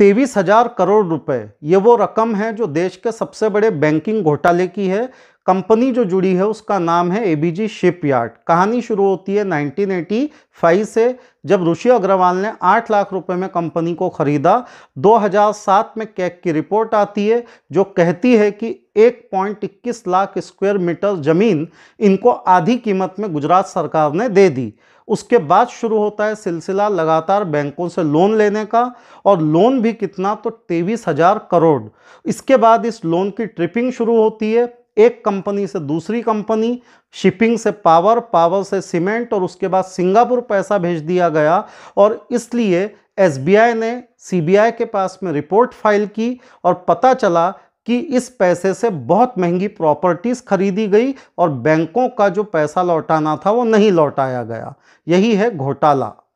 तेईस हजार करोड़ रुपए ये वो रकम है जो देश के सबसे बड़े बैंकिंग घोटाले की है कंपनी जो जुड़ी है उसका नाम है एबीजी शिपयार्ड कहानी शुरू होती है 1985 से जब ऋषि अग्रवाल ने 8 लाख रुपए में कंपनी को खरीदा 2007 में कैक की रिपोर्ट आती है जो कहती है कि 1.21 लाख स्क्वायर मीटर ज़मीन इनको आधी कीमत में गुजरात सरकार ने दे दी उसके बाद शुरू होता है सिलसिला लगातार बैंकों से लोन लेने का और लोन भी कितना तो तेईस हज़ार करोड़ इसके बाद इस लोन की ट्रिपिंग शुरू होती है एक कंपनी से दूसरी कंपनी शिपिंग से पावर पावर से सीमेंट और उसके बाद सिंगापुर पैसा भेज दिया गया और इसलिए एसबीआई ने सीबीआई के पास में रिपोर्ट फाइल की और पता चला कि इस पैसे से बहुत महंगी प्रॉपर्टीज़ खरीदी गई और बैंकों का जो पैसा लौटाना था वो नहीं लौटाया गया यही है घोटाला